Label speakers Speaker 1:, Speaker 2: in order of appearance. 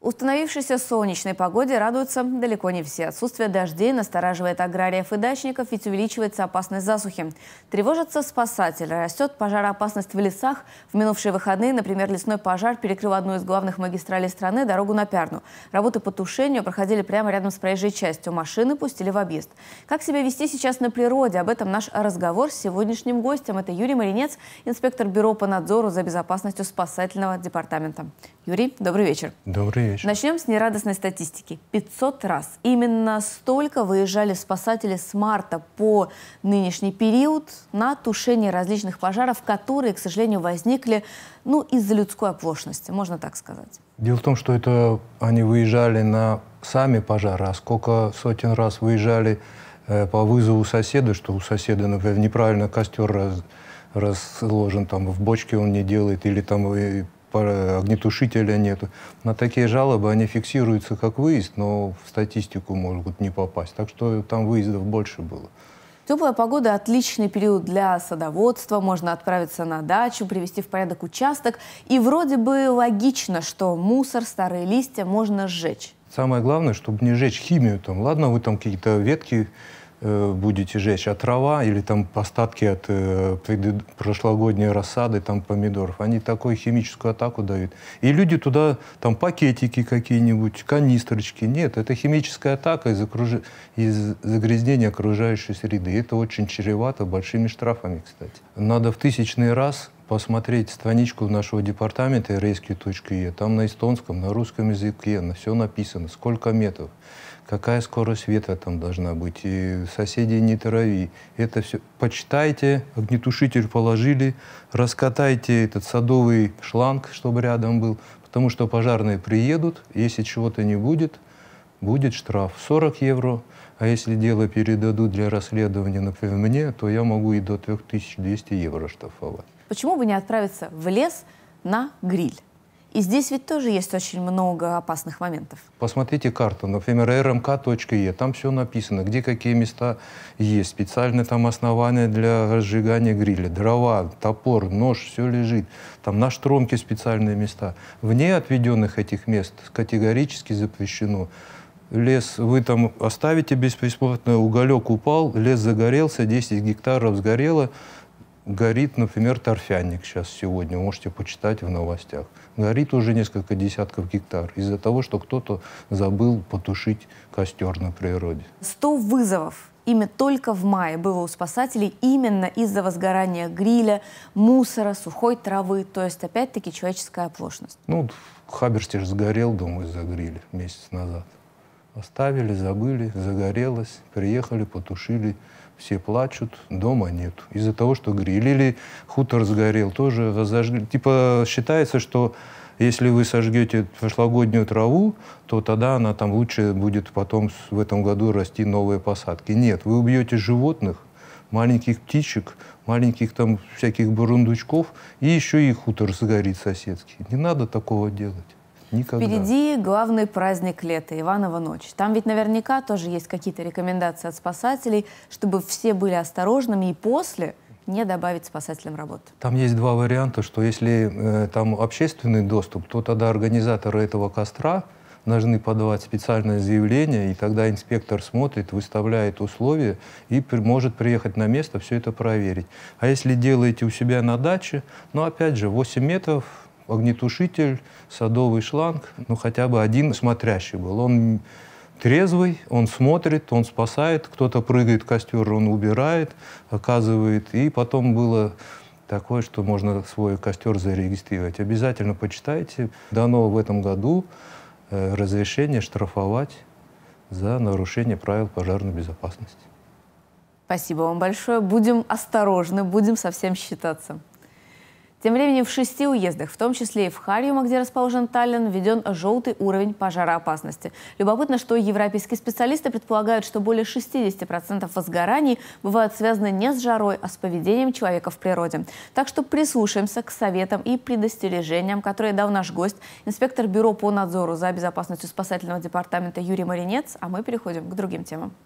Speaker 1: Установившейся солнечной погоде радуются далеко не все. Отсутствие дождей настораживает аграриев и дачников, ведь увеличивается опасность засухи. Тревожится спасатель. Растет пожароопасность в лесах. В минувшие выходные, например, лесной пожар перекрыл одну из главных магистралей страны – дорогу на Пярну. Работы по тушению проходили прямо рядом с проезжей частью. Машины пустили в объезд. Как себя вести сейчас на природе? Об этом наш разговор с сегодняшним гостем. Это Юрий Маринец, инспектор Бюро по надзору за безопасностью спасательного департамента. Юрий, добрый вечер.
Speaker 2: Добрый вечер.
Speaker 1: Начнем с нерадостной статистики. 500 раз. Именно столько выезжали спасатели с марта по нынешний период на тушение различных пожаров, которые, к сожалению, возникли ну, из-за людской оплошности, можно так сказать.
Speaker 2: Дело в том, что это они выезжали на сами пожары, а сколько сотен раз выезжали э, по вызову соседа, что у соседа, например, неправильно костер раз, разложен, там в бочке он не делает, или там э, огнетушителя нету. На такие жалобы они фиксируются как выезд, но в статистику могут не попасть. Так что там выездов больше было.
Speaker 1: Теплая погода – отличный период для садоводства. Можно отправиться на дачу, привести в порядок участок. И вроде бы логично, что мусор, старые листья можно сжечь.
Speaker 2: Самое главное, чтобы не сжечь химию. Там, ладно, вы там какие-то ветки Э, будете жечь, а трава или там остатки от э, прошлогодней рассады, там помидоров, они такую химическую атаку дают. И люди туда, там пакетики какие-нибудь, канистрочки. Нет, это химическая атака из, окруж... из загрязнения окружающей среды. это очень чревато большими штрафами, кстати. Надо в тысячный раз посмотреть страничку нашего департамента rescue.e. Там на эстонском, на русском языке, на все написано, сколько метров какая скорость ветра там должна быть, и соседей не трави. Это все почитайте, огнетушитель положили, раскатайте этот садовый шланг, чтобы рядом был, потому что пожарные приедут, если чего-то не будет, будет штраф 40 евро, а если дело передадут для расследования, например, мне, то я могу и до 3200 евро штрафовать.
Speaker 1: Почему бы не отправиться в лес на гриль? И здесь ведь тоже есть очень много опасных моментов.
Speaker 2: Посмотрите карту, например, rmk.e, там все написано, где какие места есть, специальные там основания для разжигания гриля, дрова, топор, нож, все лежит. Там на штромке специальные места. Вне отведенных этих мест категорически запрещено лес вы там оставите бесприсмотрно, уголек упал, лес загорелся, 10 гектаров сгорело, Горит, например, торфяник сейчас сегодня, можете почитать в новостях. Горит уже несколько десятков гектар из-за того, что кто-то забыл потушить костер на природе.
Speaker 1: 100 вызовов Имя только в мае было у спасателей именно из-за возгорания гриля, мусора, сухой травы, то есть опять-таки человеческая оплошность.
Speaker 2: Ну, Хаберстиш сгорел, думаю, из-за гриля месяц назад. Оставили, забыли, загорелось, приехали, потушили. Все плачут, дома нет. Из-за того, что гриль или хутор сгорел, тоже разожгли. Типа считается, что если вы сожгете прошлогоднюю траву, то тогда она там лучше будет потом в этом году расти новые посадки. Нет, вы убьете животных, маленьких птичек, маленьких там всяких бурундучков, и еще и хутор сгорит соседский. Не надо такого делать. Никогда.
Speaker 1: Впереди главный праздник лета, Иванова ночь. Там ведь наверняка тоже есть какие-то рекомендации от спасателей, чтобы все были осторожными и после не добавить спасателям работ.
Speaker 2: Там есть два варианта, что если э, там общественный доступ, то тогда организаторы этого костра должны подавать специальное заявление, и тогда инспектор смотрит, выставляет условия и при, может приехать на место, все это проверить. А если делаете у себя на даче, ну опять же, 8 метров огнетушитель, садовый шланг, ну хотя бы один смотрящий был. Он трезвый, он смотрит, он спасает, кто-то прыгает в костер, он убирает, оказывает. И потом было такое, что можно свой костер зарегистрировать. Обязательно почитайте. Дано в этом году э, разрешение штрафовать за нарушение правил пожарной безопасности.
Speaker 1: Спасибо вам большое. Будем осторожны, будем совсем считаться. Тем временем в шести уездах, в том числе и в Харьюма, где расположен Таллин, введен желтый уровень пожароопасности. Любопытно, что европейские специалисты предполагают, что более 60% возгораний бывают связаны не с жарой, а с поведением человека в природе. Так что прислушаемся к советам и предостережениям, которые дал наш гость, инспектор Бюро по надзору за безопасностью спасательного департамента Юрий Маринец, а мы переходим к другим темам.